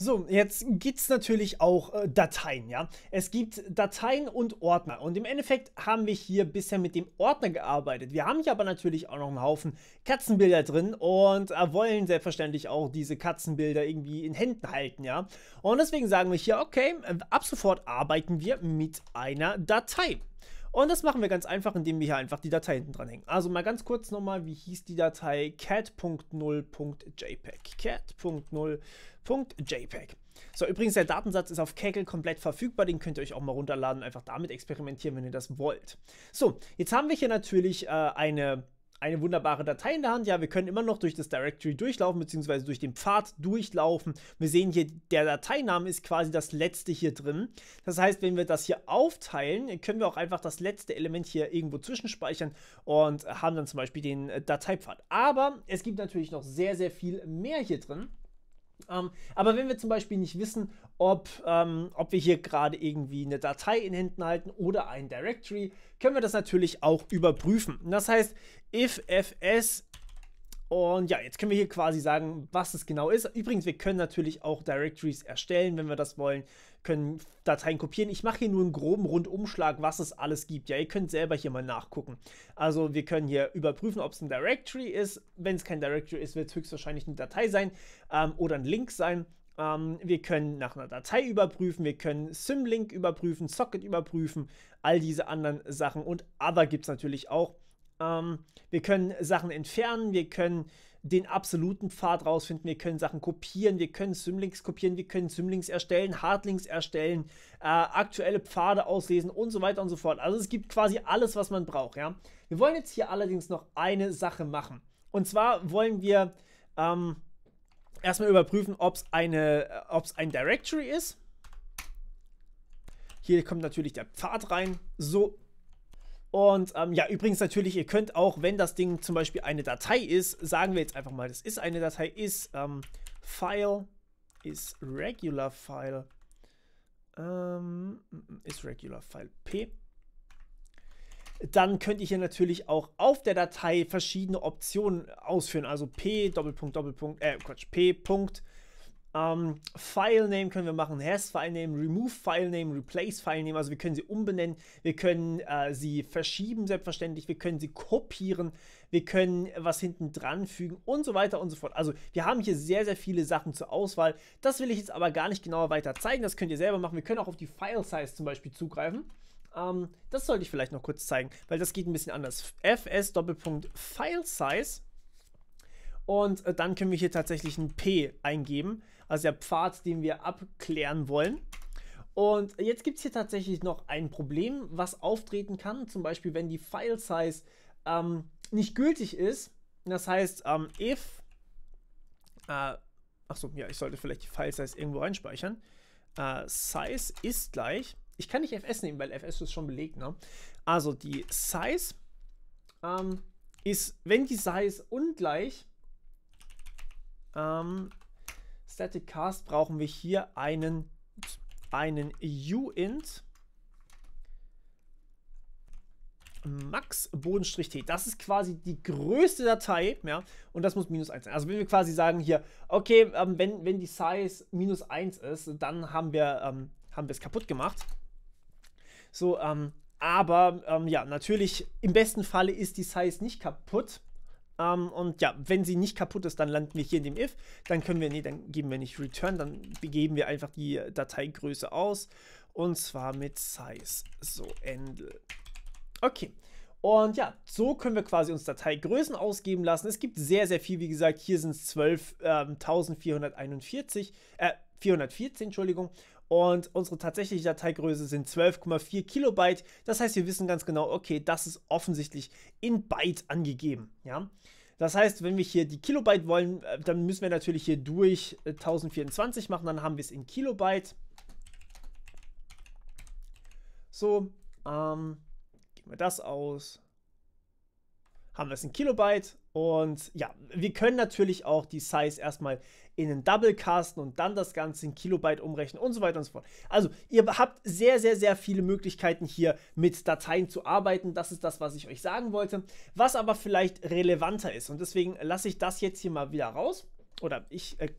So, jetzt gibt es natürlich auch äh, Dateien, ja. Es gibt Dateien und Ordner und im Endeffekt haben wir hier bisher mit dem Ordner gearbeitet. Wir haben hier aber natürlich auch noch einen Haufen Katzenbilder drin und äh, wollen selbstverständlich auch diese Katzenbilder irgendwie in Händen halten, ja. Und deswegen sagen wir hier, okay, äh, ab sofort arbeiten wir mit einer Datei. Und das machen wir ganz einfach, indem wir hier einfach die Datei hinten dran hängen. Also mal ganz kurz nochmal, wie hieß die Datei? cat.0.jpg. cat.0.jpg. So, übrigens, der Datensatz ist auf Kaggle komplett verfügbar. Den könnt ihr euch auch mal runterladen, und einfach damit experimentieren, wenn ihr das wollt. So, jetzt haben wir hier natürlich äh, eine eine wunderbare Datei in der Hand. Ja, wir können immer noch durch das Directory durchlaufen, beziehungsweise durch den Pfad durchlaufen. Wir sehen hier, der Dateiname ist quasi das letzte hier drin. Das heißt, wenn wir das hier aufteilen, können wir auch einfach das letzte Element hier irgendwo zwischenspeichern und haben dann zum Beispiel den äh, Dateipfad. Aber es gibt natürlich noch sehr, sehr viel mehr hier drin. Ähm, aber wenn wir zum Beispiel nicht wissen, ob, ähm, ob wir hier gerade irgendwie eine Datei in Händen halten oder ein Directory, können wir das natürlich auch überprüfen. das heißt, if fs und ja, jetzt können wir hier quasi sagen, was es genau ist. Übrigens, wir können natürlich auch Directories erstellen, wenn wir das wollen können Dateien kopieren. Ich mache hier nur einen groben Rundumschlag, was es alles gibt. Ja, ihr könnt selber hier mal nachgucken. Also wir können hier überprüfen, ob es ein Directory ist. Wenn es kein Directory ist, wird es höchstwahrscheinlich eine Datei sein ähm, oder ein Link sein. Ähm, wir können nach einer Datei überprüfen, wir können Symlink überprüfen, Socket überprüfen, all diese anderen Sachen und Other gibt es natürlich auch. Ähm, wir können Sachen entfernen, wir können den absoluten Pfad rausfinden. Wir können Sachen kopieren, wir können Symlinks kopieren, wir können Symlinks erstellen, Hardlinks erstellen, äh, aktuelle Pfade auslesen und so weiter und so fort. Also es gibt quasi alles, was man braucht. Ja? Wir wollen jetzt hier allerdings noch eine Sache machen. Und zwar wollen wir ähm, erstmal überprüfen, ob es eine, äh, ob es ein Directory ist. Hier kommt natürlich der Pfad rein. So und ähm, ja, übrigens natürlich, ihr könnt auch, wenn das Ding zum Beispiel eine Datei ist, sagen wir jetzt einfach mal, das ist eine Datei, ist ähm, File, ist Regular File, ähm, mm, mm, ist Regular File P. Dann könnt ihr hier natürlich auch auf der Datei verschiedene Optionen ausführen, also P, Doppelpunkt, Doppelpunkt, äh, Quatsch, P, Punkt, ähm, Filename können wir machen, has Filename, remove Filename, replace Filename, also wir können sie umbenennen, wir können äh, sie verschieben selbstverständlich, wir können sie kopieren, wir können was hinten dran fügen und so weiter und so fort. Also wir haben hier sehr, sehr viele Sachen zur Auswahl. Das will ich jetzt aber gar nicht genauer weiter zeigen, das könnt ihr selber machen. Wir können auch auf die File Size zum Beispiel zugreifen. Ähm, das sollte ich vielleicht noch kurz zeigen, weil das geht ein bisschen anders. fs Doppelpunkt File Size und äh, dann können wir hier tatsächlich ein p eingeben also der Pfad, den wir abklären wollen. Und jetzt gibt es hier tatsächlich noch ein Problem, was auftreten kann, zum Beispiel wenn die File Size ähm, nicht gültig ist. Das heißt, ähm, if, äh, achso, ja, ich sollte vielleicht die File Size irgendwo einspeichern. Äh, size ist gleich, ich kann nicht fs nehmen, weil fs ist schon belegt, ne? Also die Size ähm, ist, wenn die Size ungleich ähm, Static Cast brauchen wir hier einen, einen uint max-t. Das ist quasi die größte Datei, ja, und das muss minus 1 sein. Also wenn wir quasi sagen hier, okay, ähm, wenn, wenn die Size minus 1 ist, dann haben wir ähm, haben wir es kaputt gemacht. So, ähm, aber ähm, ja, natürlich, im besten Falle ist die Size nicht kaputt. Um, ähm, und ja, wenn sie nicht kaputt ist, dann landen wir hier in dem if. Dann können wir, nee, dann geben wir nicht return, dann begeben wir einfach die äh, Dateigröße aus. Und zwar mit size. So, Endel. Okay. Und ja, so können wir quasi uns Dateigrößen ausgeben lassen. Es gibt sehr, sehr viel. Wie gesagt, hier sind es 12.441, ähm, äh, 414, Entschuldigung. Und unsere tatsächliche Dateigröße sind 12,4 Kilobyte. Das heißt, wir wissen ganz genau, okay, das ist offensichtlich in Byte angegeben. Ja? Das heißt, wenn wir hier die Kilobyte wollen, äh, dann müssen wir natürlich hier durch 1024 äh, machen. Dann haben wir es in Kilobyte. So, ähm, gehen wir das aus haben wir es in Kilobyte. Und ja, wir können natürlich auch die Size erstmal in einen Double casten und dann das Ganze in Kilobyte umrechnen und so weiter und so fort. Also, ihr habt sehr, sehr, sehr viele Möglichkeiten hier mit Dateien zu arbeiten. Das ist das, was ich euch sagen wollte. Was aber vielleicht relevanter ist, und deswegen lasse ich das jetzt hier mal wieder raus. Oder ich äh,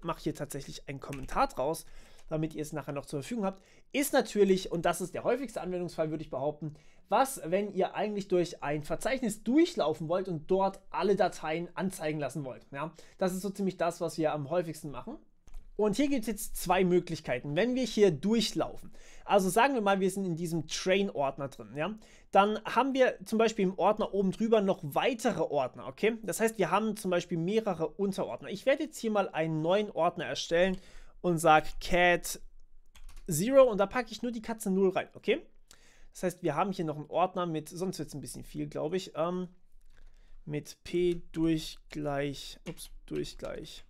mache hier tatsächlich einen Kommentar draus damit ihr es nachher noch zur Verfügung habt, ist natürlich, und das ist der häufigste Anwendungsfall, würde ich behaupten, was, wenn ihr eigentlich durch ein Verzeichnis durchlaufen wollt und dort alle Dateien anzeigen lassen wollt. Ja? Das ist so ziemlich das, was wir am häufigsten machen. Und hier gibt es jetzt zwei Möglichkeiten. Wenn wir hier durchlaufen, also sagen wir mal, wir sind in diesem Train-Ordner drin, ja, dann haben wir zum Beispiel im Ordner oben drüber noch weitere Ordner, okay? Das heißt, wir haben zum Beispiel mehrere Unterordner. Ich werde jetzt hier mal einen neuen Ordner erstellen und sage cat 0 und da packe ich nur die Katze 0 rein, okay? Das heißt, wir haben hier noch einen Ordner mit, sonst wird es ein bisschen viel, glaube ich, ähm, mit p durch gleich, ups, durch gleich,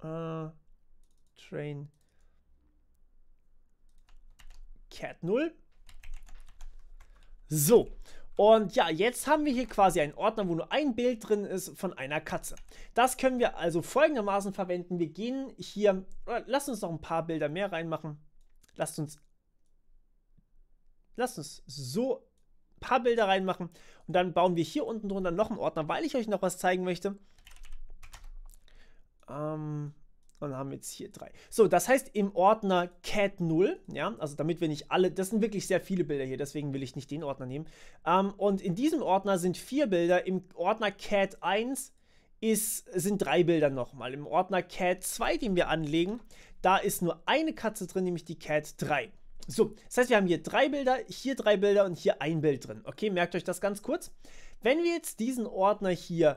äh, train cat 0. So, und ja, jetzt haben wir hier quasi einen Ordner, wo nur ein Bild drin ist von einer Katze. Das können wir also folgendermaßen verwenden. Wir gehen hier, lasst uns noch ein paar Bilder mehr reinmachen. Lasst uns, lasst uns so ein paar Bilder reinmachen. Und dann bauen wir hier unten drunter noch einen Ordner, weil ich euch noch was zeigen möchte. Ähm, und haben jetzt hier drei. So, das heißt im Ordner cat 0, ja, also damit wir nicht alle, das sind wirklich sehr viele Bilder hier, deswegen will ich nicht den Ordner nehmen. Ähm, und in diesem Ordner sind vier Bilder, im Ordner cat 1 ist, sind drei Bilder nochmal. Im Ordner cat 2, den wir anlegen, da ist nur eine Katze drin, nämlich die cat 3. So, das heißt, wir haben hier drei Bilder, hier drei Bilder und hier ein Bild drin. Okay, merkt euch das ganz kurz. Wenn wir jetzt diesen Ordner hier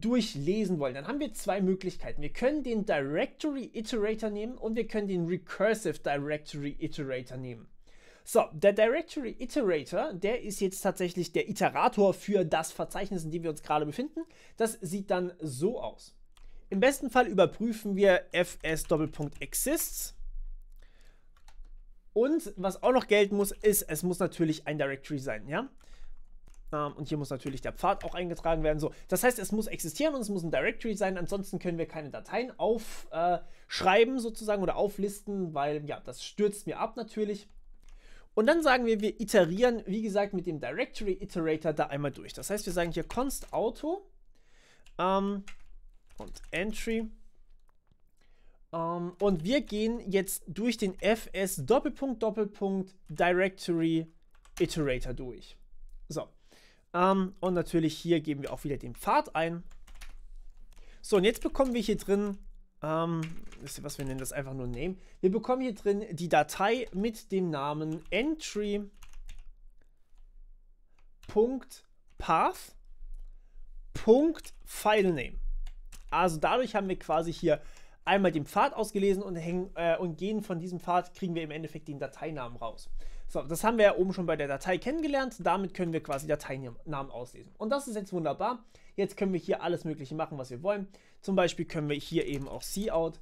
durchlesen wollen, dann haben wir zwei Möglichkeiten. Wir können den Directory Iterator nehmen und wir können den Recursive Directory Iterator nehmen. So, der Directory Iterator, der ist jetzt tatsächlich der Iterator für das Verzeichnis, in dem wir uns gerade befinden. Das sieht dann so aus. Im besten Fall überprüfen wir fs.exists. Und was auch noch gelten muss, ist, es muss natürlich ein Directory sein, ja? Ähm, und hier muss natürlich der Pfad auch eingetragen werden. So, das heißt, es muss existieren und es muss ein Directory sein. Ansonsten können wir keine Dateien aufschreiben äh, sozusagen oder auflisten, weil ja, das stürzt mir ab natürlich. Und dann sagen wir, wir iterieren, wie gesagt, mit dem Directory Iterator da einmal durch. Das heißt, wir sagen hier const auto ähm, und entry. Ähm, und wir gehen jetzt durch den fs Doppelpunkt Doppelpunkt Directory Iterator durch. So. Ähm, und natürlich hier geben wir auch wieder den Pfad ein. So, und jetzt bekommen wir hier drin, ähm, wisst ihr was, wir nennen das einfach nur Name. Wir bekommen hier drin die Datei mit dem Namen entry.path.filename. Also dadurch haben wir quasi hier einmal den Pfad ausgelesen und, hängen, äh, und gehen von diesem Pfad, kriegen wir im Endeffekt den Dateinamen raus. So, das haben wir ja oben schon bei der Datei kennengelernt. Damit können wir quasi Dateinamen auslesen. Und das ist jetzt wunderbar. Jetzt können wir hier alles Mögliche machen, was wir wollen. Zum Beispiel können wir hier eben auch Cout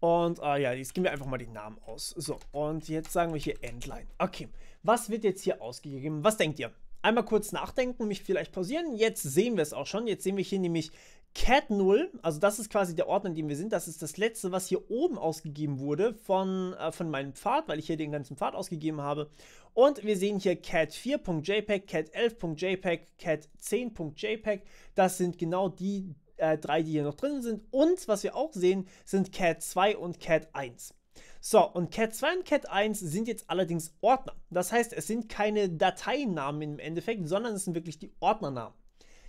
und äh, ja, jetzt geben wir einfach mal den Namen aus. So, und jetzt sagen wir hier Endline. Okay, was wird jetzt hier ausgegeben? Was denkt ihr? Einmal kurz nachdenken, mich vielleicht pausieren. Jetzt sehen wir es auch schon. Jetzt sehen wir hier nämlich Cat 0, also das ist quasi der Ordner, in dem wir sind. Das ist das letzte, was hier oben ausgegeben wurde von, äh, von meinem Pfad, weil ich hier den ganzen Pfad ausgegeben habe. Und wir sehen hier Cat 4.jpg, Cat 11.jpg, Cat 10.jpg. Das sind genau die äh, drei, die hier noch drin sind. Und was wir auch sehen, sind Cat 2 und Cat 1. So, und Cat 2 und Cat 1 sind jetzt allerdings Ordner. Das heißt, es sind keine Dateinamen im Endeffekt, sondern es sind wirklich die Ordnernamen.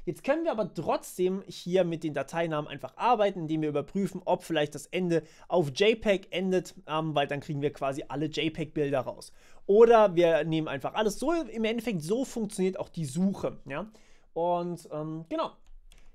Jetzt können wir aber trotzdem hier mit den Dateinamen einfach arbeiten, indem wir überprüfen, ob vielleicht das Ende auf JPEG endet, ähm, weil dann kriegen wir quasi alle JPEG-Bilder raus. Oder wir nehmen einfach alles. So im Endeffekt, so funktioniert auch die Suche. Ja? Und ähm, genau,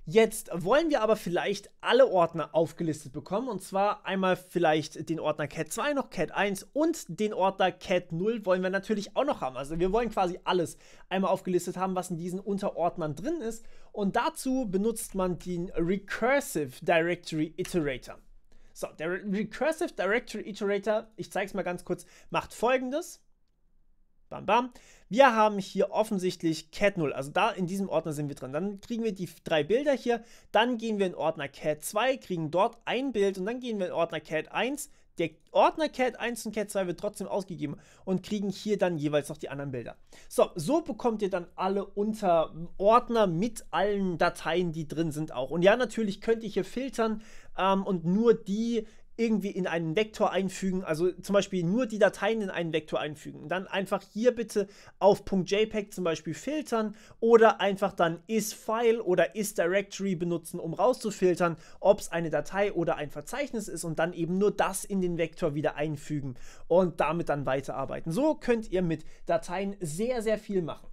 Jetzt wollen wir aber vielleicht alle Ordner aufgelistet bekommen und zwar einmal vielleicht den Ordner Cat 2 noch, Cat 1 und den Ordner Cat 0 wollen wir natürlich auch noch haben. Also wir wollen quasi alles einmal aufgelistet haben, was in diesen Unterordnern drin ist und dazu benutzt man den Recursive Directory Iterator. So, der Recursive Directory Iterator, ich zeige es mal ganz kurz, macht folgendes. Bam, bam. Wir haben hier offensichtlich Cat 0, also da in diesem Ordner sind wir drin. Dann kriegen wir die drei Bilder hier, dann gehen wir in Ordner Cat 2, kriegen dort ein Bild und dann gehen wir in Ordner Cat 1. Der Ordner Cat 1 und Cat 2 wird trotzdem ausgegeben und kriegen hier dann jeweils noch die anderen Bilder. So, so bekommt ihr dann alle Unterordner mit allen Dateien, die drin sind auch. Und ja, natürlich könnt ihr hier filtern ähm, und nur die irgendwie in einen Vektor einfügen, also zum Beispiel nur die Dateien in einen Vektor einfügen. Dann einfach hier bitte auf .jpeg zum Beispiel filtern oder einfach dann is-File oder is-Directory benutzen, um rauszufiltern, ob es eine Datei oder ein Verzeichnis ist und dann eben nur das in den Vektor wieder einfügen und damit dann weiterarbeiten. So könnt ihr mit Dateien sehr, sehr viel machen.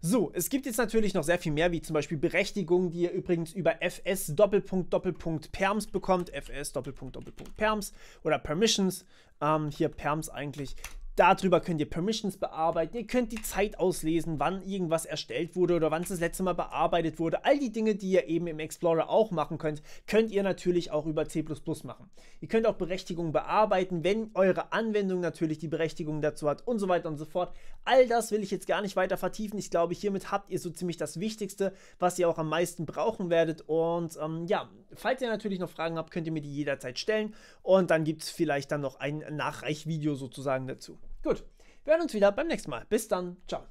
So, es gibt jetzt natürlich noch sehr viel mehr, wie zum Beispiel Berechtigungen, die ihr übrigens über fs Doppelpunkt Doppelpunkt Perms bekommt, fs Doppelpunkt Doppelpunkt Perms oder Permissions, ähm, hier Perms eigentlich, Darüber könnt ihr Permissions bearbeiten, ihr könnt die Zeit auslesen, wann irgendwas erstellt wurde oder wann es das letzte Mal bearbeitet wurde. All die Dinge, die ihr eben im Explorer auch machen könnt, könnt ihr natürlich auch über C++ machen. Ihr könnt auch Berechtigungen bearbeiten, wenn eure Anwendung natürlich die Berechtigung dazu hat und so weiter und so fort. All das will ich jetzt gar nicht weiter vertiefen. Ich glaube, hiermit habt ihr so ziemlich das Wichtigste, was ihr auch am meisten brauchen werdet. Und ähm, ja, falls ihr natürlich noch Fragen habt, könnt ihr mir die jederzeit stellen und dann gibt es vielleicht dann noch ein Nachreichvideo sozusagen dazu. Gut, wir hören uns wieder beim nächsten Mal. Bis dann, ciao.